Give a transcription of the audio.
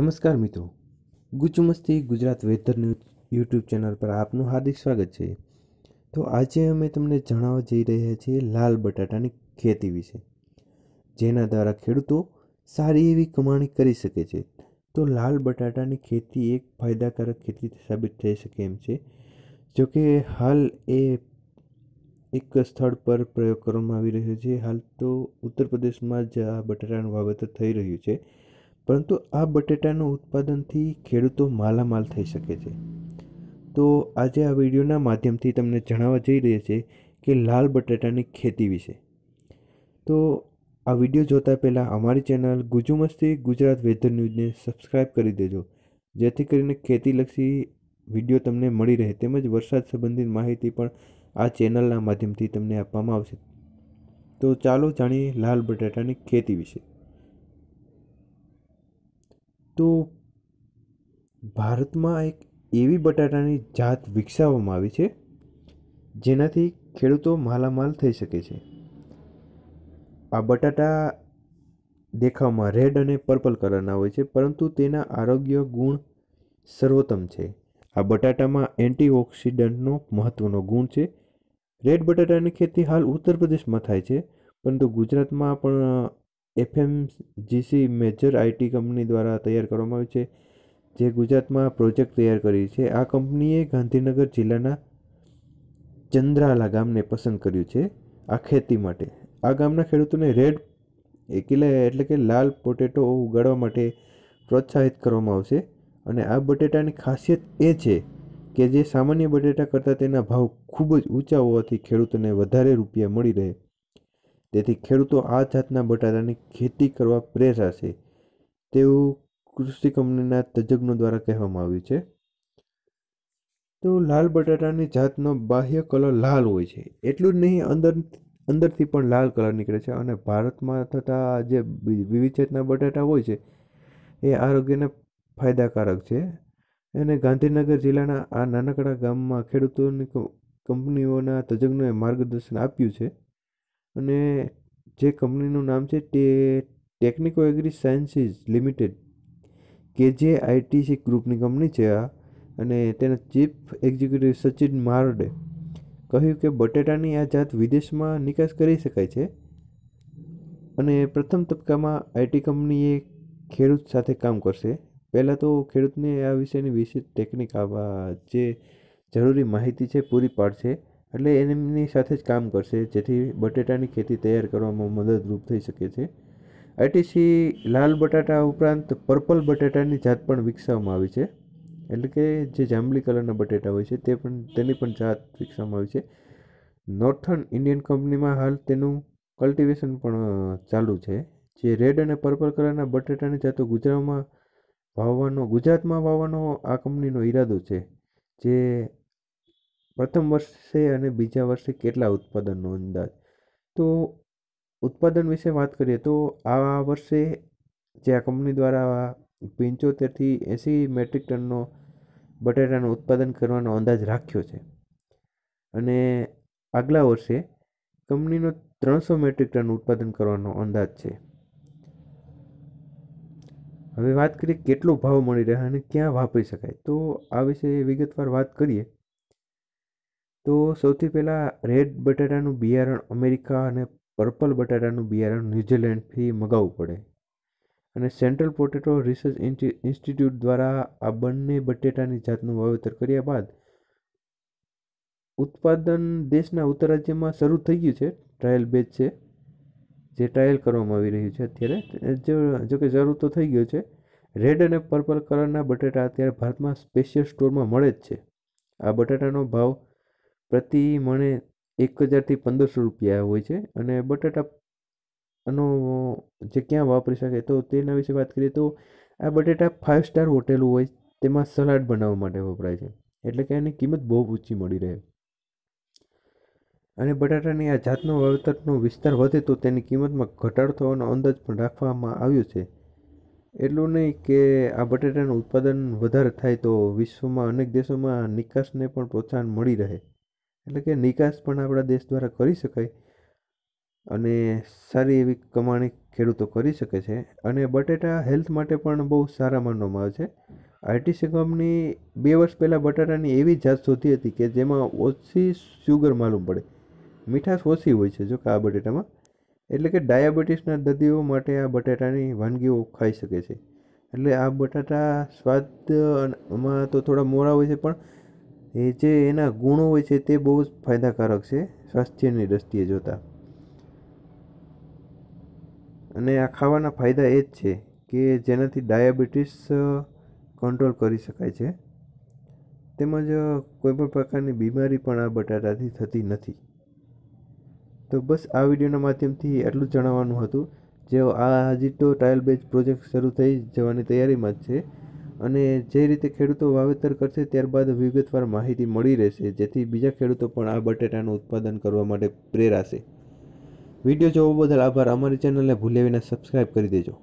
નમસ્કાર મિત્રો Gujumasti Gujarat weather news YouTube channel પર આપનું હાર્દિક સ્વાગત છે તો આજે અમે તમને જણાવવા જઈ રહ્યા છીએ લાલ બટાટાની ખેતી વિશે જેના દ્વારા ખેડૂતો સારી એવી કમાણી કરી શકે છે તો લાલ બટાટાની ખેતી એક ફાયદાકારક ખેતી સાબિત થઈ શકે એમ છે જોકે હાલ એ એક સ્થળ પર પ્રયોગ કરવામાં આવી રહ્યો છે હાલ તો ઉત્તર પ્રદેશમાં જ આ બટાટાનું વાવેતર થઈ રહ્યું છે પરંતુ આ બટેટાનું ઉત્પાદનથી ખેડૂતો માલામાલ થઈ શકે છે તો આજે આ વિડીયોના માધ્યમથી તમને જણાવવા જઈ રહ્યા છે કે લાલ બટેટાની ખેતી વિશે તો આ વિડીયો જોતા પહેલાં અમારી ચેનલ ગુજુમસ્તી ગુજરાત વેધર ન્યૂઝને સબસ્ક્રાઈબ કરી દેજો જેથી કરીને ખેતીલક્ષી વિડીયો તમને મળી રહે તેમજ વરસાદ સંબંધિત માહિતી પણ આ ચેનલના માધ્યમથી તમને આપવામાં આવશે તો ચાલો જાણીએ લાલ બટાટાની ખેતી વિશે તો ભારતમાં એક એવી બટાટાની જાત વિકસાવવામાં આવી છે જેનાથી ખેડૂતો માલામાલ થઈ શકે છે આ બટાટા દેખાવમાં રેડ અને પર્પલ કલરના હોય છે પરંતુ તેના આરોગ્ય ગુણ સર્વોત્તમ છે આ બટાટામાં એન્ટીઓક્સિડન્ટનો મહત્ત્વનો ગુણ છે રેડ બટાટાની ખેતી હાલ ઉત્તર પ્રદેશમાં થાય છે પરંતુ ગુજરાતમાં પણ એફએમજીસી મેજર આઈટી કંપની દ્વારા તૈયાર કરવામાં આવી છે જે ગુજરાતમાં પ્રોજેક્ટ તૈયાર કરી છે આ કંપનીએ ગાંધીનગર જિલ્લાના ચંદ્રાલા ગામને પસંદ કર્યું છે આ ખેતી માટે આ ગામના ખેડૂતોને રેડ કિલે એટલે કે લાલ પોટેટો ઉગાડવા માટે પ્રોત્સાહિત કરવામાં આવશે અને આ બટેટાની ખાસિયત એ છે કે જે સામાન્ય બટેટા કરતાં તેના ભાવ ખૂબ જ ઊંચા હોવાથી ખેડૂતોને વધારે રૂપિયા મળી રહે તેથી ખેડૂતો આ જાતના બટાટાની ખેતી કરવા પ્રેરાશે તેવું કૃષિ કંપનીના તજજ્ઞો દ્વારા કહેવામાં આવ્યું છે તો લાલ બટાટાની જાતનો બાહ્ય કલર લાલ હોય છે એટલું જ નહીં અંદર અંદરથી પણ લાલ કલર નીકળે છે અને ભારતમાં થતા જે વિવિધ જાતના બટાટા હોય છે એ આરોગ્યને ફાયદાકારક છે અને ગાંધીનગર જિલ્લાના આ નાનકડા ગામમાં ખેડૂતોની કંપનીઓના તજજ્ઞોએ માર્ગદર્શન આપ્યું છે અને જે કંપનીનું નામ છે તે ટેકનિકો એગ્રી સાયન્સીસ લિમિટેડ કે જે આઈટીસી ગ્રુપની કંપની છે આ અને તેના ચીફ એક્ઝિક્યુટિવ સચિન મારડે કહ્યું કે બટેટાની આ જાત વિદેશમાં નિકાસ કરી શકાય છે અને પ્રથમ તબક્કામાં આઈટી કંપનીએ ખેડૂત સાથે કામ કરશે પહેલાં તો ખેડૂતને આ વિશેની વિશેષ ટેકનિક જે જરૂરી માહિતી છે પૂરી પાડશે એટલે એમની સાથે જ કામ કરશે જેથી બટેટાની ખેતી તૈયાર કરવામાં મદદરૂપ થઈ શકે છે આઈટીસી લાલ બટાટા ઉપરાંત પર્પલ બટાટાની જાત પણ વિકસાવવામાં આવી છે એટલે કે જે જાંબલી કલરના બટેટા હોય છે તે પણ તેની પણ જાત વિકસાવવામાં આવી છે નોર્થર્ન ઇન્ડિયન કંપનીમાં હાલ તેનું કલ્ટિવેશન પણ ચાલુ છે જે રેડ અને પર્પલ કલરના બટેટાની જાતો ગુજરાતમાં વાવવાનો ગુજરાતમાં વાવવાનો આ કંપનીનો ઈરાદો છે જે પ્રથમ વર્ષે અને બીજા વર્ષે કેટલા ઉત્પાદનનો અંદાજ તો ઉત્પાદન વિશે વાત કરીએ તો આ વર્ષે જે આ કંપની દ્વારા પંચોતેરથી એંસી મેટ્રિક ટનનો બટેટાનું ઉત્પાદન કરવાનો અંદાજ રાખ્યો છે અને આગલા વર્ષે કંપનીનો ત્રણસો મેટ્રિક ટન ઉત્પાદન કરવાનો અંદાજ છે હવે વાત કરીએ કેટલો ભાવ મળી રહે અને ક્યાં વાપરી શકાય તો આ વિશે વિગતવાર વાત કરીએ તો સૌથી પહેલાં રેડ બટાટાનું બિયારણ અમેરિકા અને પર્પલ બટાટાનું બિયારણ ન્યૂઝીલેન્ડથી મગાવવું પડે અને સેન્ટ્રલ પોટેટો રિસર્ચ ઇન્સ્ટિટ્યૂટ દ્વારા આ બંને બટેટાની જાતનું વાવેતર કર્યા બાદ ઉત્પાદન દેશના ઉત્તર રાજ્યમાં શરૂ થઈ ગયું છે ટ્રાયલ બેચ છે જે ટ્રાયલ કરવામાં આવી રહ્યું છે અત્યારે જો જોકે શરૂ તો થઈ ગયો છે રેડ અને પર્પલ કલરના બટેટા અત્યારે ભારતમાં સ્પેશિયલ સ્ટોરમાં મળે જ છે આ બટાટાનો ભાવ પ્રતિ મણે એક હજારથી પંદરસો રૂપિયા હોય છે અને બટાટાનો જે ક્યાં વાપરી શકે તો તેના વિશે વાત કરીએ તો આ બટેટા ફાઇવ સ્ટાર હોટેલો હોય તેમાં સલાડ બનાવવા માટે વપરાય છે એટલે કે એની કિંમત બહુ ઊંચી મળી રહે અને બટાટાની આ જાતનો વાવેતરનો વિસ્તાર વધે તો તેની કિંમતમાં ઘટાડો થવાનો અંદાજ પણ રાખવામાં આવ્યો છે એટલું નહીં કે આ બટાટાનું ઉત્પાદન વધારે થાય તો વિશ્વમાં અનેક દેશોમાં નિકાસને પણ પ્રોત્સાહન મળી રહે એટલે કે નિકાસ પણ આપણા દેશ દ્વારા કરી શકાય અને સારી એવી કમાણી ખેડૂતો કરી શકે છે અને બટેટા હેલ્થ માટે પણ બહુ સારા માનવામાં આવે છે આઈટીસી કંપની બે વર્ષ પહેલાં બટાટાની એવી જાત શોધી હતી કે જેમાં ઓછી શુગર માલુમ પડે મીઠાશ ઓછી હોય છે જો કે આ બટેટામાં એટલે કે ડાયાબિટીસના દર્દીઓ માટે આ બટાટાની વાનગીઓ ખાઈ શકે છે એટલે આ બટાટા સ્વાદમાં તો થોડા મોરા હોય છે પણ એ જે એના ગુણો હોય છે તે બહુ જ ફાયદાકારક છે સ્વાસ્થ્યની દ્રષ્ટિએ જોતાં અને આ ખાવાના ફાયદા એ જ છે કે જેનાથી ડાયાબિટીસ કંટ્રોલ કરી શકાય છે તેમજ કોઈપણ પ્રકારની બીમારી પણ આ બટાટાથી થતી નથી તો બસ આ વિડીયોના માધ્યમથી એટલું જણાવવાનું હતું જેઓ આ હજી તો ટ્રાયલ બેઝ પ્રોજેક્ટ શરૂ થઈ જવાની તૈયારીમાં જ છે અને જે રીતે ખેડૂતો વાવેતર કરશે ત્યારબાદ વિગતવાર માહિતી મળી રહેશે જેથી બીજા ખેડૂતો પણ આ બટેટાનું ઉત્પાદન કરવા માટે પ્રેરાશે વિડીયો જોવા બદલ આભાર અમારી ચેનલને ભૂલ્યા વિના સબસ્ક્રાઈબ કરી દેજો